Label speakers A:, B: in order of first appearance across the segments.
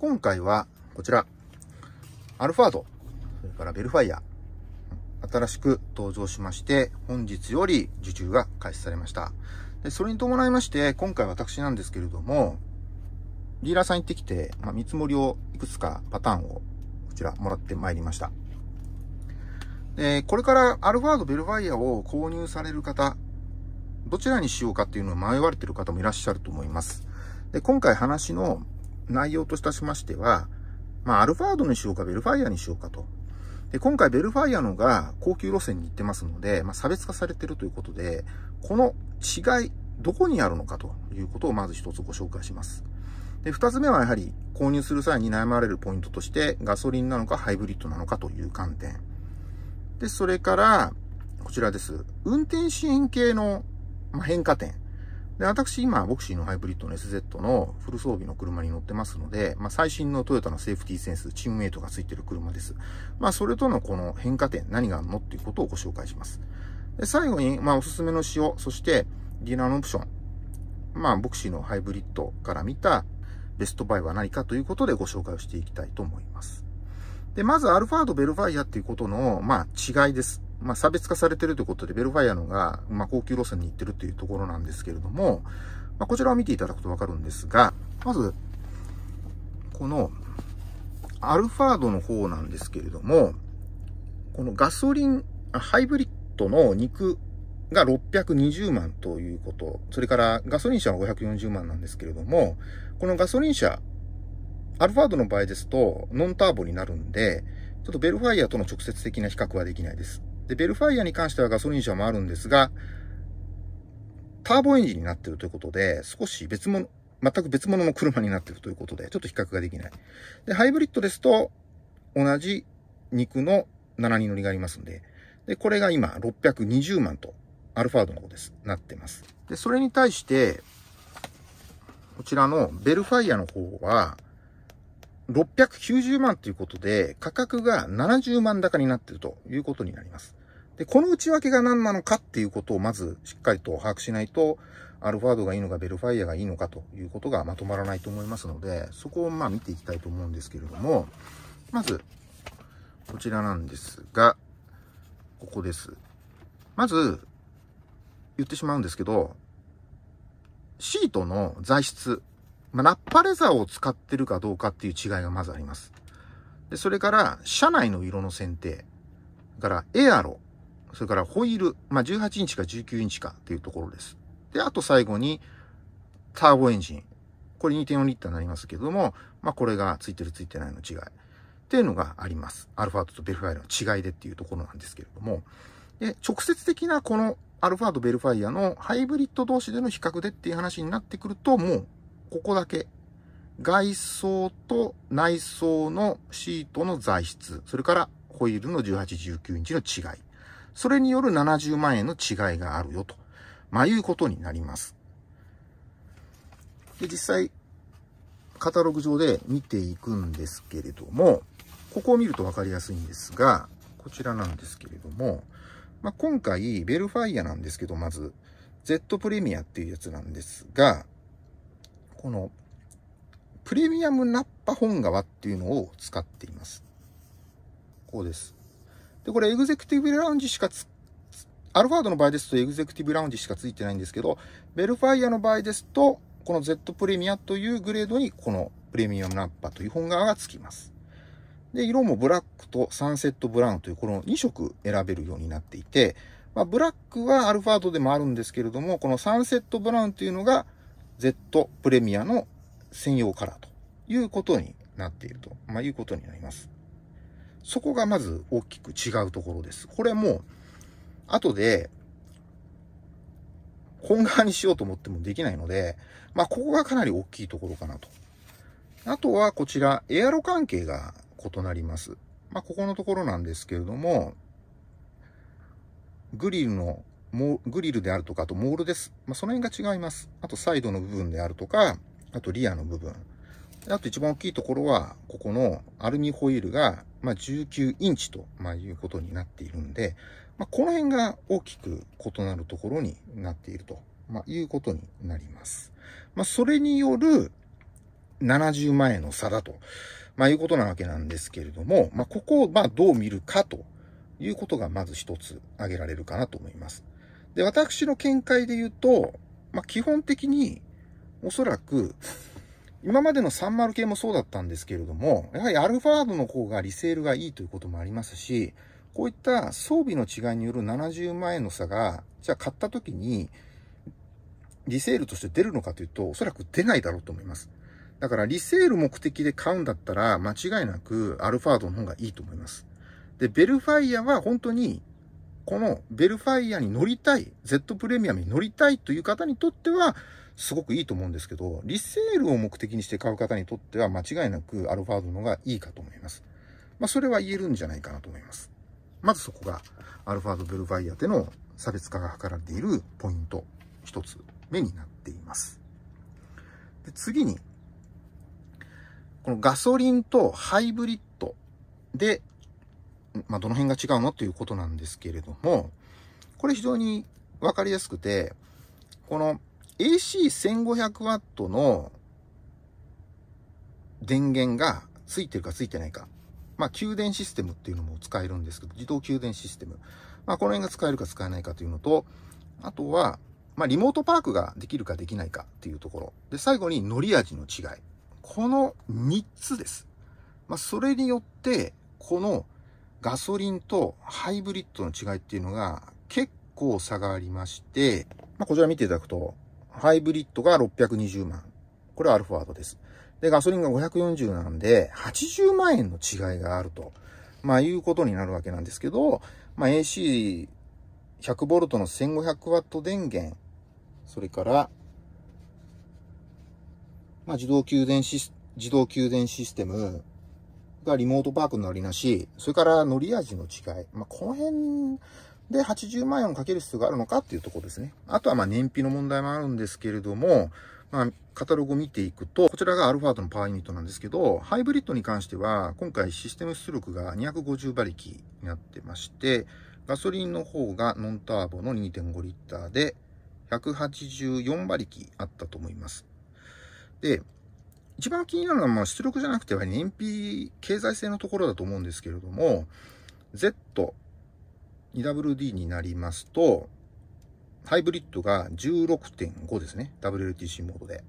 A: 今回はこちら、アルファード、それからベルファイア、新しく登場しまして、本日より受注が開始されました。で、それに伴いまして、今回私なんですけれども、ディーラーさん行ってきて、まあ、見積もりをいくつかパターンを、こちら、もらってまいりました。で、これからアルファードベルファイアを購入される方、どちらにしようかっていうのを迷われてる方もいらっしゃると思います。で、今回話の内容といたしましては、まあ、アルファードにしようか、ベルファイアにしようかと。で、今回ベルファイアのが高級路線に行ってますので、まあ、差別化されてるということで、この違い、どこにあるのかということをまず一つご紹介します。で、二つ目はやはり購入する際に悩まれるポイントとして、ガソリンなのかハイブリッドなのかという観点。で、それから、こちらです。運転支援系の変化点。で、私今、ボクシーのハイブリッドの SZ のフル装備の車に乗ってますので、まあ、最新のトヨタのセーフティーセンス、チームメイトが付いてる車です。まあ、それとのこの変化点、何があるのっていうことをご紹介します。で、最後に、まあ、おすすめの仕様、そして、ディナーのオプション。まあ、ボクシーのハイブリッドから見たベストバイは何かということでご紹介をしていきたいと思います。で、まず、アルファード・ベルファイアっていうことの、まあ、違いです。まあ、差別化されてるということで、ベルファイアのが、まあ、高級路線に行ってるっていうところなんですけれども、まあ、こちらを見ていただくとわかるんですが、まず、この、アルファードの方なんですけれども、このガソリン、ハイブリッドの肉が620万ということ、それからガソリン車は540万なんですけれども、このガソリン車、アルファードの場合ですと、ノンターボになるんで、ちょっとベルファイアとの直接的な比較はできないです。で、ベルファイアに関してはガソリン車もあるんですが、ターボエンジンになってるということで、少し別物、全く別物の車になっているということで、ちょっと比較ができない。で、ハイブリッドですと、同じ肉の7人乗りがありますんで、で、これが今620万と、アルファードの方です、なってます。で、それに対して、こちらのベルファイアの方は、690万ということで、価格が70万高になっているということになります。で、この内訳が何なのかっていうことをまずしっかりと把握しないと、アルファードがいいのかベルファイアがいいのかということがまとまらないと思いますので、そこをまあ見ていきたいと思うんですけれども、まず、こちらなんですが、ここです。まず、言ってしまうんですけど、シートの材質、まあ、ラッパレザーを使ってるかどうかっていう違いがまずあります。で、それから、車内の色の選定、からエアロ、それからホイール、まあ、18インチか19インチかっていうところです。で、あと最後に、ターボエンジン。これ2.4リッターになりますけども、まあ、これがついてるついてないの違い。っていうのがあります。アルファードとベルファイアの違いでっていうところなんですけれども。で、直接的なこのアルファードベルファイアのハイブリッド同士での比較でっていう話になってくると、もう、ここだけ。外装と内装のシートの材質、それからホイールの18、19インチの違い。それによる70万円の違いがあるよと、まあ、いうことになります。で、実際、カタログ上で見ていくんですけれども、ここを見るとわかりやすいんですが、こちらなんですけれども、まあ、今回、ベルファイアなんですけど、まず、Z プレミアっていうやつなんですが、この、プレミアムナッパ本革っていうのを使っています。こうです。で、これエグゼクティブラウンジしかつ、アルファードの場合ですとエグゼクティブラウンジしかついてないんですけど、ベルファイアの場合ですと、この Z プレミアというグレードに、このプレミアムナッパという本革が付きます。で、色もブラックとサンセットブラウンというこの2色選べるようになっていて、まあ、ブラックはアルファードでもあるんですけれども、このサンセットブラウンというのが Z プレミアの専用カラーということになっていると、まあ、いうことになります。そこがまず大きく違うところです。これも、後で、本側にしようと思ってもできないので、まあ、ここがかなり大きいところかなと。あとはこちら、エアロ関係が異なります。まあ、ここのところなんですけれども、グリルの、グリルであるとか、あとモールです。まあ、その辺が違います。あとサイドの部分であるとか、あとリアの部分。あと一番大きいところは、ここのアルミホイールが、ま19インチと、まいうことになっているんで、まあ、この辺が大きく異なるところになっていると、まいうことになります。まあ、それによる70万円の差だと、まいうことなわけなんですけれども、まあ、ここをまどう見るかということがまず一つ挙げられるかなと思います。で、私の見解で言うと、ま基本的におそらく今までの30系もそうだったんですけれども、やはりアルファードの方がリセールがいいということもありますし、こういった装備の違いによる70万円の差が、じゃあ買った時に、リセールとして出るのかというと、おそらく出ないだろうと思います。だからリセール目的で買うんだったら、間違いなくアルファードの方がいいと思います。で、ベルファイアは本当にこのベルファイアに乗りたい、Z プレミアムに乗りたいという方にとっては、すごくいいと思うんですけど、リセールを目的にして買う方にとっては、間違いなくアルファードの方がいいかと思います。まあ、それは言えるんじゃないかなと思います。まずそこが、アルファードベルファイアでの差別化が図られているポイント、一つ目になっています。で次に、このガソリンとハイブリッドでまあ、どの辺が違うのということなんですけれども、これ非常にわかりやすくて、この AC1500W の電源がついてるかついてないか。まあ、給電システムっていうのも使えるんですけど、自動給電システム。まあ、この辺が使えるか使えないかというのと、あとは、まあ、リモートパークができるかできないかっていうところ。で、最後に乗り味の違い。この3つです。まあ、それによって、このガソリンとハイブリッドの違いっていうのが結構差がありまして、まあ、こちら見ていただくと、ハイブリッドが620万。これはアルファードです。で、ガソリンが540なんで、80万円の違いがあると、まあいうことになるわけなんですけど、まあ AC100V の 1500W 電源、それから、まあ自動給電シス、自動給電システム、がリモートパークになりなし、それから乗り味の違い。まあ、この辺で80万円をかける必要があるのかっていうところですね。あとはま燃費の問題もあるんですけれども、まあ、カタログを見ていくと、こちらがアルファードのパワーユニットなんですけど、ハイブリッドに関しては、今回システム出力が250馬力になってまして、ガソリンの方がノンターボの2.5リッターで、184馬力あったと思います。で、一番気になるのは、まあ、出力じゃなくては燃費、経済性のところだと思うんですけれども、Z、2WD になりますと、ハイブリッドが16.5ですね。WLTC モードで。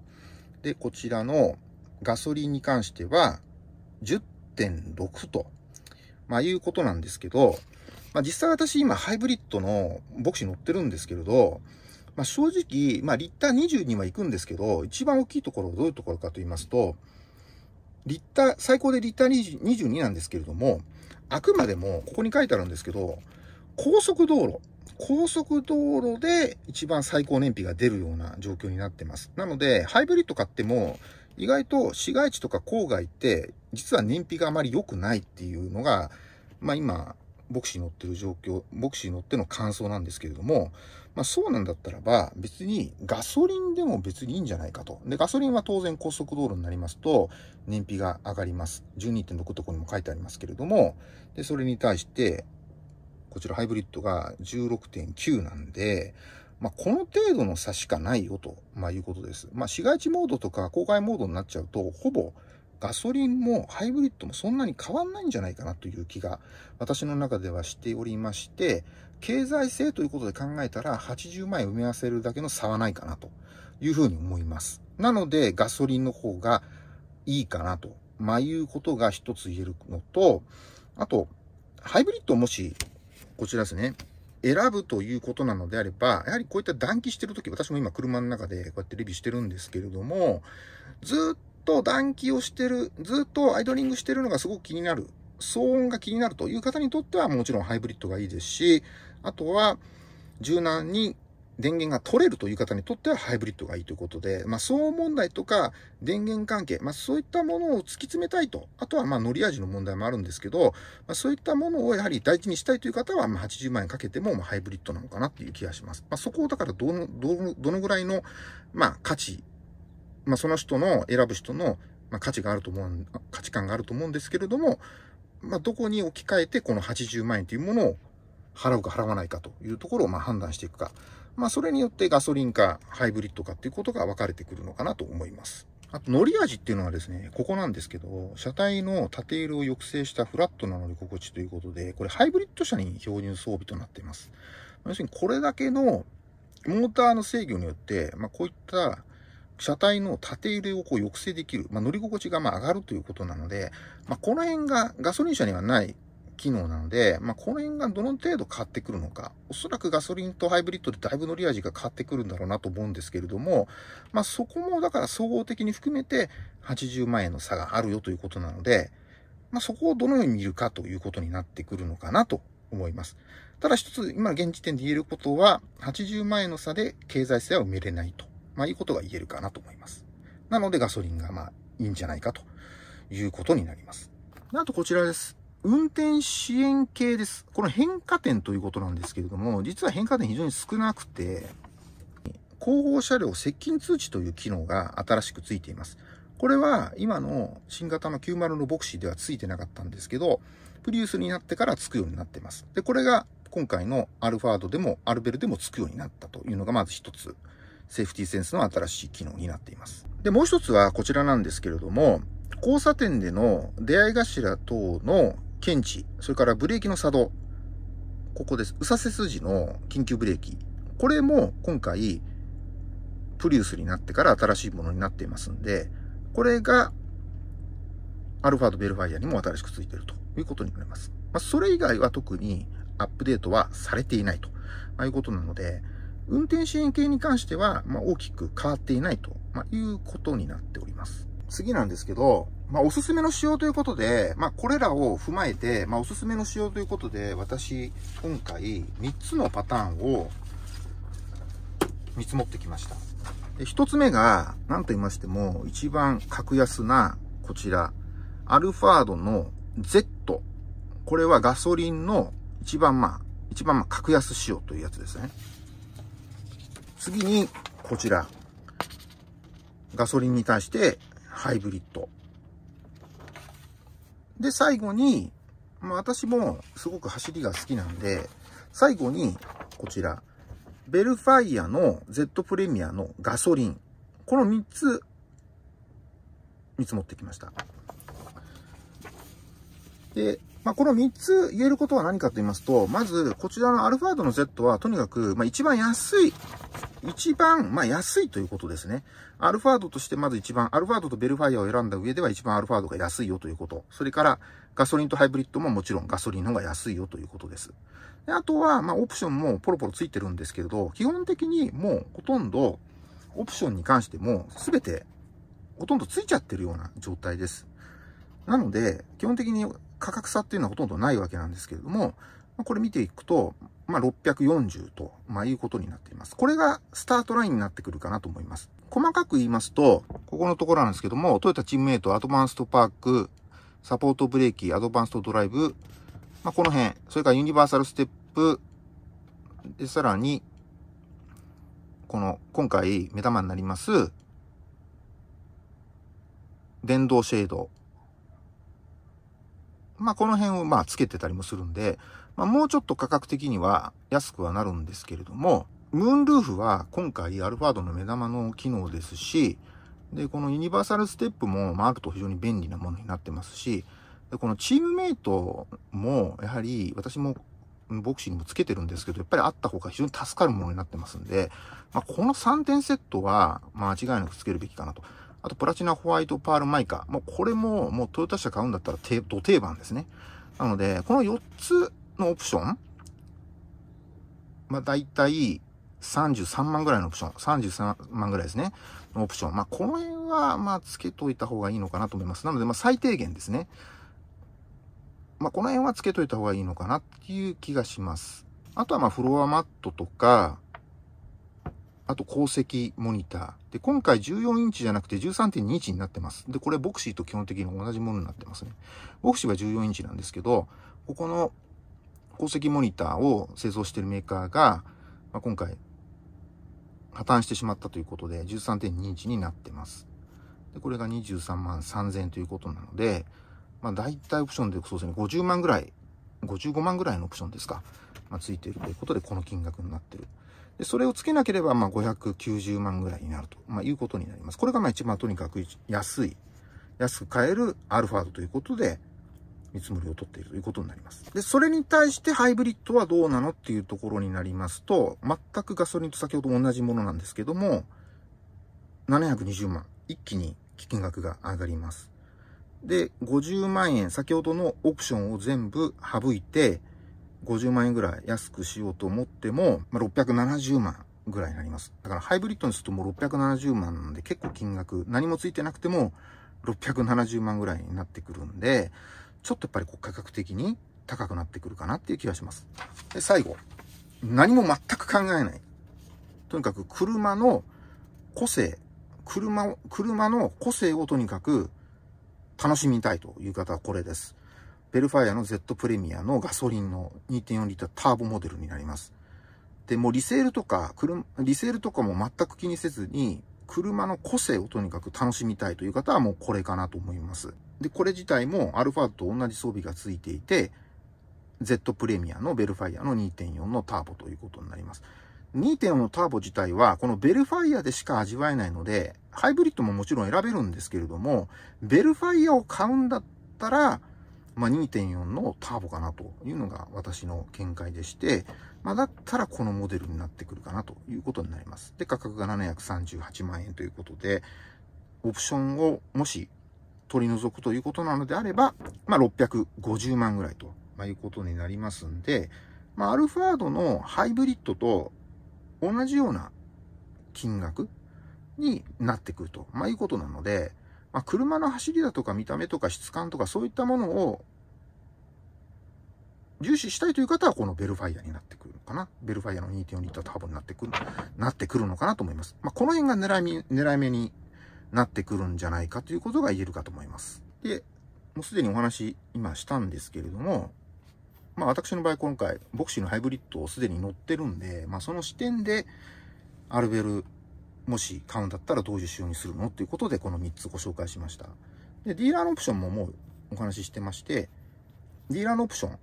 A: で、こちらのガソリンに関しては10.6と、まあ、いうことなんですけど、まあ、実際私今ハイブリッドのボクシー乗ってるんですけれど、まあ、正直、まあ、リッター20には行くんですけど、一番大きいところはどういうところかと言いますと、リッター、最高でリッター22なんですけれども、あくまでも、ここに書いてあるんですけど、高速道路、高速道路で一番最高燃費が出るような状況になってます。なので、ハイブリッド買っても、意外と市街地とか郊外って、実は燃費があまり良くないっていうのが、まあ今、ボクシー乗ってる状況、ボクシー乗っての感想なんですけれども、まあ、そうなんだったらば、別にガソリンでも別にいいんじゃないかと。で、ガソリンは当然高速道路になりますと、燃費が上がります。12.6とこにも書いてありますけれども、で、それに対して、こちらハイブリッドが16.9なんで、まあ、この程度の差しかないよと、まあ、いうことです。まあ、市街地モードとか公開モードになっちゃうと、ほぼガソリンもハイブリッドもそんなに変わんないんじゃないかなという気が私の中ではしておりまして、経済性ということで考えたら80万円埋め合わせるだけの差はないかなというふうに思います。なのでガソリンの方がいいかなと、まあ、いうことが一つ言えるのと、あと、ハイブリッドもし、こちらですね、選ぶということなのであれば、やはりこういった暖気してるとき、私も今車の中でこうやってレビューしてるんですけれども、ずっと暖気をしてる、ずっとアイドリングしてるのがすごく気になる、騒音が気になるという方にとってはもちろんハイブリッドがいいですし、あとは柔軟に電源が取れるという方にとってはハイブリッドがいいということで、まあ、騒音問題とか電源関係、まあ、そういったものを突き詰めたいと、あとはまあ乗り味の問題もあるんですけど、まあ、そういったものをやはり大事にしたいという方は、ま80万円かけてもまあハイブリッドなのかなっていう気がします。まあ、そこをだからどの、どの、どのぐらいの、まあ、価値まあ、その人の選ぶ人の、まあ、価値があると思う、価値観があると思うんですけれども、まあ、どこに置き換えてこの80万円というものを払うか払わないかというところをまあ判断していくか。まあ、それによってガソリンかハイブリッドかっていうことが分かれてくるのかなと思います。あと、乗り味っていうのはですね、ここなんですけど、車体の縦色を抑制したフラットな乗り心地ということで、これハイブリッド車に標準装備となっています。要するに、これだけのモーターの制御によって、まあ、こういった車体の縦入れをこう抑制できる、まあ、乗り心地がま上がるということなので、まあ、この辺がガソリン車にはない機能なので、まあ、この辺がどの程度変わってくるのか、おそらくガソリンとハイブリッドでだいぶ乗り味が変わってくるんだろうなと思うんですけれども、まあ、そこもだから総合的に含めて80万円の差があるよということなので、まあ、そこをどのように見るかということになってくるのかなと思います。ただ一つ今現時点で言えることは、80万円の差で経済性は埋めれないと。まあいうことが言えるかなと思います。なのでガソリンがまあいいんじゃないかということになります。あとこちらです。運転支援系です。この変化点ということなんですけれども、実は変化点非常に少なくて、後方車両接近通知という機能が新しくついています。これは今の新型の90のボクシーではついてなかったんですけど、プリウスになってからつくようになってます。で、これが今回のアルファードでもアルベルでもつくようになったというのがまず一つ。セーフティーセンスの新しい機能になっています。で、もう一つはこちらなんですけれども、交差点での出会い頭等の検知、それからブレーキの作動、ここです。右左折時の緊急ブレーキ。これも今回、プリウスになってから新しいものになっていますんで、これが、アルファードベルファイアにも新しくついているということになります。まあ、それ以外は特にアップデートはされていないということなので、運転支援系に関しては、まあ、大きく変わっていないと、まあ、いうことになっております。次なんですけど、まあ、おすすめの仕様ということで、まあ、これらを踏まえて、まあ、おすすめの仕様ということで、私、今回、3つのパターンを、見積もってきました。で1つ目が、何と言いましても、一番格安な、こちら、アルファードの Z。これはガソリンの一番まあ、一番まあ格安仕様というやつですね。次に、こちら。ガソリンに対してハイブリッド。で、最後に、まあ私もすごく走りが好きなんで、最後にこちら、ベルファイアの Z プレミアのガソリン。この3つ、見積もってきました。で、まあ、この3つ言えることは何かと言いますと、まず、こちらのアルファードの Z は、とにかく、まあ、一番安い一番、まあ、安いということですね。アルファードとしてまず一番、アルファードとベルファイアを選んだ上では一番アルファードが安いよということ。それから、ガソリンとハイブリッドももちろんガソリンの方が安いよということです。であとは、まあ、オプションもポロポロついてるんですけれど、基本的にもうほとんど、オプションに関してもすべて、ほとんどついちゃってるような状態です。なので、基本的に価格差っていうのはほとんどないわけなんですけれども、これ見ていくと、まあ、640と、まあ、いうことになっています。これがスタートラインになってくるかなと思います。細かく言いますと、ここのところなんですけども、トヨタチームメイト、アドバンストパーク、サポートブレーキ、アドバンストドライブ、まあ、この辺、それからユニバーサルステップ、で、さらに、この、今回目玉になります、電動シェード。まあ、この辺をまあ、つけてたりもするんで、まあ、もうちょっと価格的には安くはなるんですけれども、ムーンルーフは今回アルファードの目玉の機能ですし、で、このユニバーサルステップも、マークと非常に便利なものになってますし、で、このチームメイトも、やはり私もボクシングもつけてるんですけど、やっぱりあった方が非常に助かるものになってますんで、まあ、この3点セットは間違いなくつけるべきかなと。あと、プラチナホワイトパールマイカ。もうこれも、もうトヨタ車買うんだったら、定番ですね。なので、この4つのオプションまあ、大体、33万ぐらいのオプション。33万ぐらいですね。のオプション。まあ、この辺は、まあ、つけといた方がいいのかなと思います。なので、まあ、最低限ですね。まあ、この辺はつけといた方がいいのかなっていう気がします。あとは、まあ、フロアマットとか、あと、鉱石モニター。で、今回14インチじゃなくて13.2インチになってます。で、これ、ボクシーと基本的に同じものになってますね。ボクシーは14インチなんですけど、ここの鉱石モニターを製造しているメーカーが、まあ、今回、破綻してしまったということで、13.2インチになってます。で、これが23万3000円ということなので、まあ、大体オプションでそうですね、50万ぐらい、55万ぐらいのオプションですか。まあ、ついているということで、この金額になってる。で、それをつけなければ、まあ、590万ぐらいになると、まあ、いうことになります。これが、まあ、一番とにかく安い、安く買えるアルファードということで、見積もりを取っているということになります。で、それに対してハイブリッドはどうなのっていうところになりますと、全くガソリンと先ほど同じものなんですけども、720万、一気に金額が上がります。で、50万円、先ほどのオプションを全部省いて、50万円ぐらい安くしようと思っても、まあ、670万ぐらいになります。だからハイブリッドにするともう670万なんで結構金額、何もついてなくても670万ぐらいになってくるんで、ちょっとやっぱりこう価格的に高くなってくるかなっていう気がします。で、最後。何も全く考えない。とにかく車の個性、車車の個性をとにかく楽しみたいという方はこれです。ベルファイアの Z プレミアのガソリンの2.4リッターターボモデルになります。で、もうリセールとか、リセールとかも全く気にせずに、車の個性をとにかく楽しみたいという方はもうこれかなと思います。で、これ自体もアルフドと同じ装備がついていて、Z プレミアのベルファイアの2.4のターボということになります。2.4のターボ自体は、このベルファイアでしか味わえないので、ハイブリッドももちろん選べるんですけれども、ベルファイアを買うんだったら、まあ、2.4のターボかなというのが私の見解でして、まあ、だったらこのモデルになってくるかなということになります。で、価格が738万円ということで、オプションをもし取り除くということなのであれば、まあ、650万ぐらいと、まあ、いうことになりますんで、まあ、アルファードのハイブリッドと同じような金額になってくると、まあ、いうことなので、まあ、車の走りだとか見た目とか質感とかそういったものを重視したいという方はこのベルファイアになってくるのかな。ベルファイアの2.4リッターターボになってくる、なってくるのかなと思います。まあ、この辺が狙い目、狙い目になってくるんじゃないかということが言えるかと思います。で、もうすでにお話今したんですけれども、まあ私の場合今回、ボクシーのハイブリッドをすでに乗ってるんで、まあその視点で、アルベル、もし買うんだったらどういう仕様にするのということでこの3つご紹介しました。で、ディーラーのオプションももうお話ししてまして、ディーラーのオプション、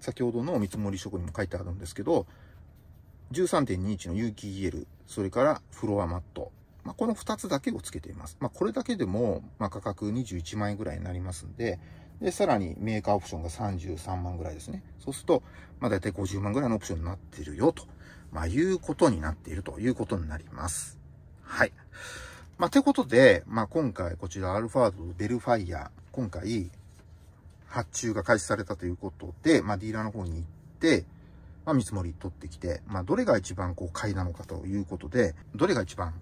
A: 先ほどの見積もり職にも書いてあるんですけど、13.21の有機 EL、それからフロアマット、まあ、この2つだけをつけています。まあ、これだけでも、ま価格21万円ぐらいになりますんで、で、さらにメーカーオプションが33万ぐらいですね。そうすると、まあ、だいたい50万ぐらいのオプションになっているよ、と、まあ、いうことになっているということになります。はい。まあ、てことで、まあ、今回、こちら、アルファードベルファイア、今回、発注が開始されたということで、まあ、ディーラーの方に行って、まあ、見積もり取ってきて、まあ、どれが一番こう、買いなのかということで、どれが一番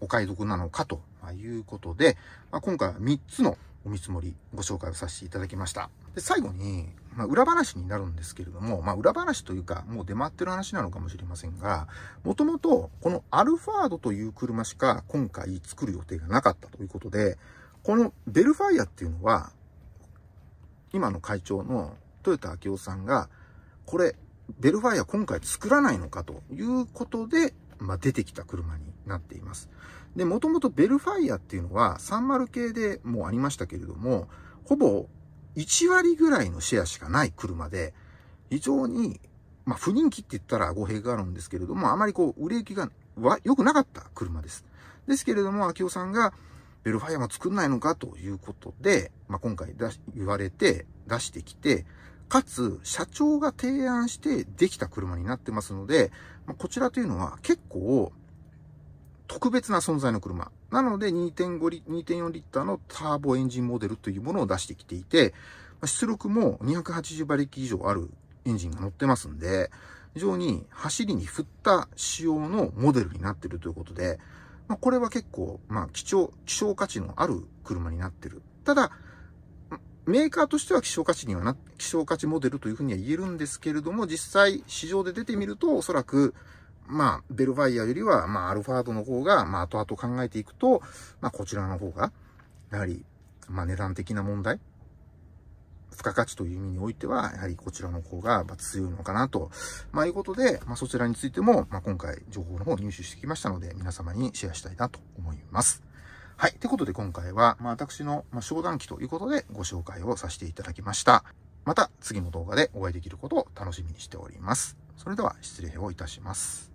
A: お買い得なのかということで、まあ、今回は3つのお見積もりご紹介をさせていただきました。で、最後に、まあ、裏話になるんですけれども、まあ、裏話というか、もう出回ってる話なのかもしれませんが、もともと、このアルファードという車しか今回作る予定がなかったということで、このベルファイアっていうのは、今の会長の豊田昭夫さんが、これ、ベルファイア今回作らないのかということで、まあ、出てきた車になっています。で、もともとベルファイアっていうのは30系でもありましたけれども、ほぼ1割ぐらいのシェアしかない車で、非常に、まあ、不人気って言ったら語弊があるんですけれども、あまりこう、売れ行きが良くなかった車です。ですけれども、秋夫さんが、ベルファイアも作んないのかということで、まあ、今回出し、言われて、出してきて、かつ、社長が提案してできた車になってますので、まあ、こちらというのは結構、特別な存在の車。なので2.5リ、2.4リッターのターボエンジンモデルというものを出してきていて、出力も280馬力以上あるエンジンが乗ってますんで、非常に走りに振った仕様のモデルになってるということで、まあ、これは結構、まあ、貴重、希少価値のある車になってる。ただ、メーカーとしては希少価値にはな、希少価値モデルというふうには言えるんですけれども、実際市場で出てみるとおそらくまあ、ベルファイアよりは、まあ、アルファードの方が、まあ、後々考えていくと、まあ、こちらの方が、やはり、まあ、値段的な問題、付加価値という意味においては、やはりこちらの方が強いのかなと、まあ、いうことで、まあ、そちらについても、まあ、今回情報の方を入手してきましたので、皆様にシェアしたいなと思います。はい。ということで今回は、まあ、私の、まあ、商談機ということでご紹介をさせていただきました。また次の動画でお会いできることを楽しみにしております。それでは失礼をいたします。